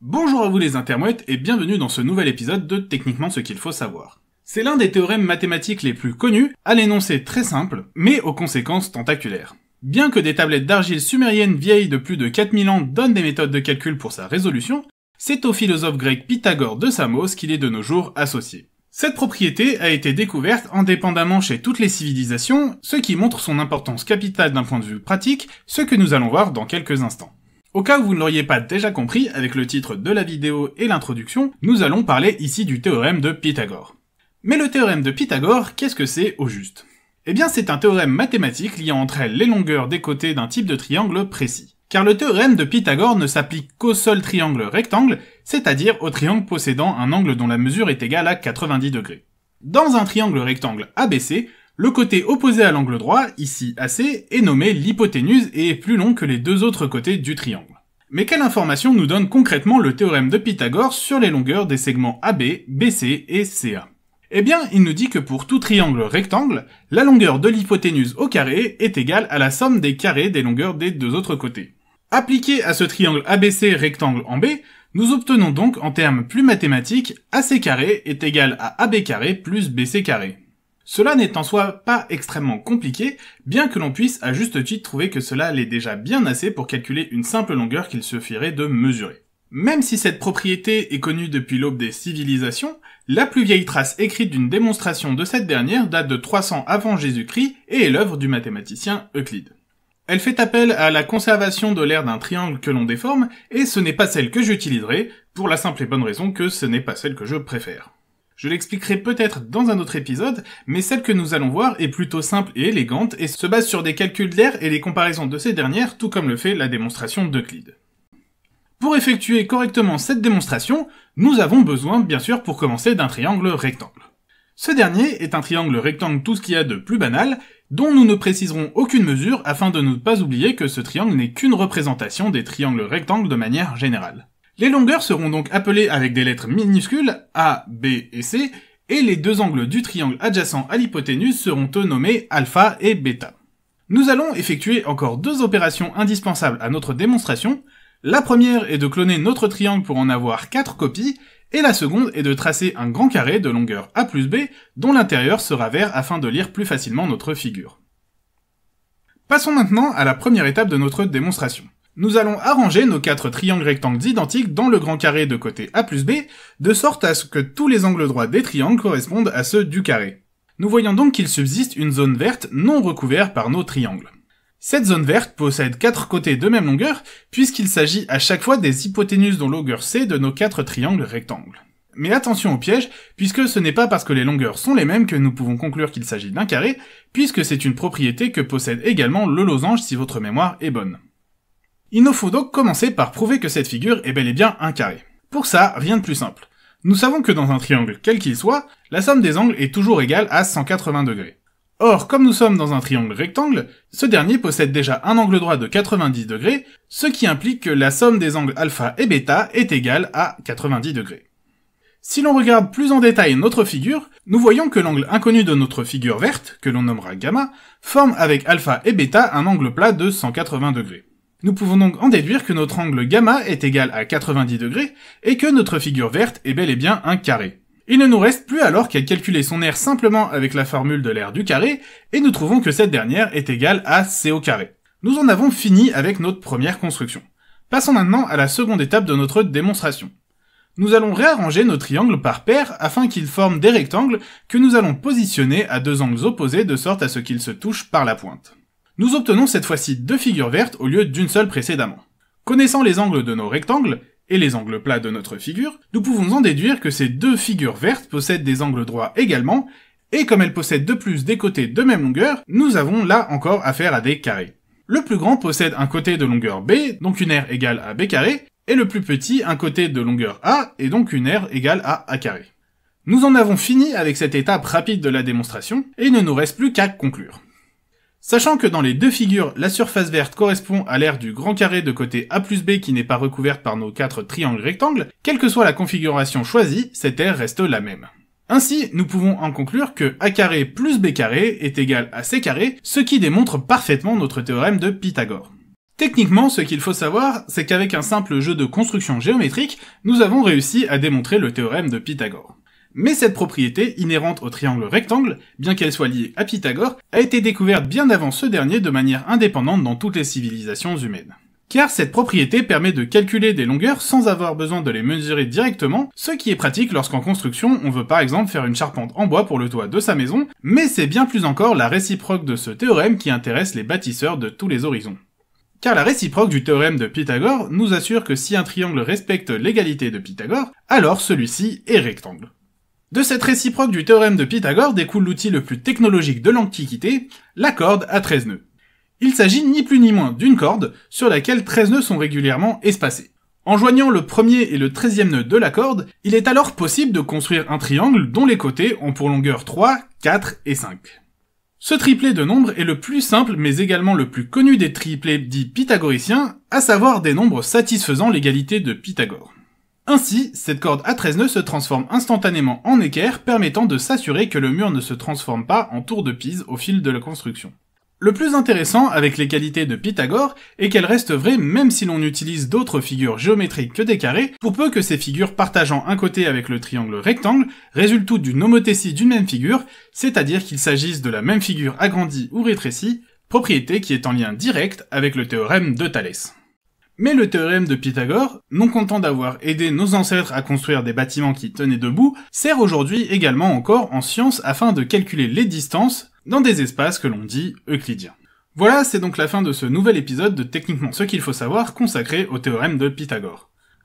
Bonjour à vous les intermouettes et bienvenue dans ce nouvel épisode de Techniquement ce qu'il faut savoir. C'est l'un des théorèmes mathématiques les plus connus, à l'énoncé très simple, mais aux conséquences tentaculaires. Bien que des tablettes d'argile sumérienne vieilles de plus de 4000 ans donnent des méthodes de calcul pour sa résolution, c'est au philosophe grec Pythagore de Samos qu'il est de nos jours associé. Cette propriété a été découverte indépendamment chez toutes les civilisations, ce qui montre son importance capitale d'un point de vue pratique, ce que nous allons voir dans quelques instants. Au cas où vous ne l'auriez pas déjà compris, avec le titre de la vidéo et l'introduction, nous allons parler ici du théorème de Pythagore. Mais le théorème de Pythagore, qu'est-ce que c'est au juste Eh bien c'est un théorème mathématique liant entre elles les longueurs des côtés d'un type de triangle précis. Car le théorème de Pythagore ne s'applique qu'au seul triangle rectangle, c'est-à-dire au triangle possédant un angle dont la mesure est égale à 90 degrés. Dans un triangle rectangle ABC, le côté opposé à l'angle droit, ici AC, est nommé l'hypoténuse et est plus long que les deux autres côtés du triangle. Mais quelle information nous donne concrètement le théorème de Pythagore sur les longueurs des segments AB, BC et CA Eh bien, il nous dit que pour tout triangle rectangle, la longueur de l'hypoténuse au carré est égale à la somme des carrés des longueurs des deux autres côtés. Appliqué à ce triangle ABC rectangle en B, nous obtenons donc en termes plus mathématiques AC carré est égal à AB plus BC carré. Cela n'est en soi pas extrêmement compliqué, bien que l'on puisse à juste titre trouver que cela l'est déjà bien assez pour calculer une simple longueur qu'il suffirait de mesurer. Même si cette propriété est connue depuis l'aube des civilisations, la plus vieille trace écrite d'une démonstration de cette dernière date de 300 avant Jésus-Christ et est l'œuvre du mathématicien Euclide. Elle fait appel à la conservation de l'air d'un triangle que l'on déforme, et ce n'est pas celle que j'utiliserai, pour la simple et bonne raison que ce n'est pas celle que je préfère. Je l'expliquerai peut-être dans un autre épisode, mais celle que nous allons voir est plutôt simple et élégante et se base sur des calculs d'air et les comparaisons de ces dernières, tout comme le fait la démonstration d'Euclide. Pour effectuer correctement cette démonstration, nous avons besoin, bien sûr, pour commencer d'un triangle rectangle. Ce dernier est un triangle rectangle tout ce qu'il y a de plus banal, dont nous ne préciserons aucune mesure afin de ne pas oublier que ce triangle n'est qu'une représentation des triangles rectangles de manière générale. Les longueurs seront donc appelées avec des lettres minuscules A, B et C, et les deux angles du triangle adjacent à l'hypoténuse seront eux nommés alpha et bêta. Nous allons effectuer encore deux opérations indispensables à notre démonstration. La première est de cloner notre triangle pour en avoir quatre copies, et la seconde est de tracer un grand carré de longueur A plus B dont l'intérieur sera vert afin de lire plus facilement notre figure. Passons maintenant à la première étape de notre démonstration nous allons arranger nos quatre triangles rectangles identiques dans le grand carré de côté A plus B, de sorte à ce que tous les angles droits des triangles correspondent à ceux du carré. Nous voyons donc qu'il subsiste une zone verte non recouverte par nos triangles. Cette zone verte possède quatre côtés de même longueur, puisqu'il s'agit à chaque fois des hypoténuses dont longueur C de nos quatre triangles rectangles. Mais attention au piège, puisque ce n'est pas parce que les longueurs sont les mêmes que nous pouvons conclure qu'il s'agit d'un carré, puisque c'est une propriété que possède également le losange si votre mémoire est bonne. Il nous faut donc commencer par prouver que cette figure est bel et bien un carré. Pour ça, rien de plus simple. Nous savons que dans un triangle, quel qu'il soit, la somme des angles est toujours égale à 180 degrés. Or, comme nous sommes dans un triangle rectangle, ce dernier possède déjà un angle droit de 90 degrés, ce qui implique que la somme des angles alpha et bêta est égale à 90 degrés. Si l'on regarde plus en détail notre figure, nous voyons que l'angle inconnu de notre figure verte, que l'on nommera gamma, forme avec alpha et bêta un angle plat de 180 degrés. Nous pouvons donc en déduire que notre angle gamma est égal à 90 degrés et que notre figure verte est bel et bien un carré. Il ne nous reste plus alors qu'à calculer son aire simplement avec la formule de l'aire du carré et nous trouvons que cette dernière est égale à C au carré. Nous en avons fini avec notre première construction. Passons maintenant à la seconde étape de notre démonstration. Nous allons réarranger nos triangles par paires afin qu'ils forment des rectangles que nous allons positionner à deux angles opposés de sorte à ce qu'ils se touchent par la pointe. Nous obtenons cette fois-ci deux figures vertes au lieu d'une seule précédemment. Connaissant les angles de nos rectangles, et les angles plats de notre figure, nous pouvons en déduire que ces deux figures vertes possèdent des angles droits également, et comme elles possèdent de plus des côtés de même longueur, nous avons là encore affaire à des carrés. Le plus grand possède un côté de longueur B, donc une aire égale à B carré, et le plus petit un côté de longueur A, et donc une aire égale à A carré. Nous en avons fini avec cette étape rapide de la démonstration, et il ne nous reste plus qu'à conclure. Sachant que dans les deux figures, la surface verte correspond à l'aire du grand carré de côté A plus B qui n'est pas recouverte par nos quatre triangles rectangles, quelle que soit la configuration choisie, cette aire reste la même. Ainsi, nous pouvons en conclure que A carré plus B carré est égal à C carré, ce qui démontre parfaitement notre théorème de Pythagore. Techniquement, ce qu'il faut savoir, c'est qu'avec un simple jeu de construction géométrique, nous avons réussi à démontrer le théorème de Pythagore. Mais cette propriété, inhérente au triangle rectangle, bien qu'elle soit liée à Pythagore, a été découverte bien avant ce dernier de manière indépendante dans toutes les civilisations humaines. Car cette propriété permet de calculer des longueurs sans avoir besoin de les mesurer directement, ce qui est pratique lorsqu'en construction on veut par exemple faire une charpente en bois pour le toit de sa maison, mais c'est bien plus encore la réciproque de ce théorème qui intéresse les bâtisseurs de tous les horizons. Car la réciproque du théorème de Pythagore nous assure que si un triangle respecte l'égalité de Pythagore, alors celui-ci est rectangle. De cette réciproque du théorème de Pythagore découle l'outil le plus technologique de l'Antiquité, la corde à 13 nœuds. Il s'agit ni plus ni moins d'une corde sur laquelle 13 nœuds sont régulièrement espacés. En joignant le premier et le treizième nœud de la corde, il est alors possible de construire un triangle dont les côtés ont pour longueur 3, 4 et 5. Ce triplé de nombres est le plus simple mais également le plus connu des triplés dits pythagoriciens, à savoir des nombres satisfaisant l'égalité de Pythagore. Ainsi, cette corde à 13 nœuds se transforme instantanément en équerre, permettant de s'assurer que le mur ne se transforme pas en tour de Pise au fil de la construction. Le plus intéressant avec les qualités de Pythagore est qu'elle reste vraie même si l'on utilise d'autres figures géométriques que des carrés, pour peu que ces figures partageant un côté avec le triangle rectangle résultent toutes d'une homothétie d'une même figure, c'est-à-dire qu'il s'agisse de la même figure agrandie ou rétrécie, propriété qui est en lien direct avec le théorème de Thalès. Mais le théorème de Pythagore, non content d'avoir aidé nos ancêtres à construire des bâtiments qui tenaient debout, sert aujourd'hui également encore en science afin de calculer les distances dans des espaces que l'on dit euclidiens. Voilà, c'est donc la fin de ce nouvel épisode de Techniquement ce qu'il faut savoir consacré au théorème de Pythagore.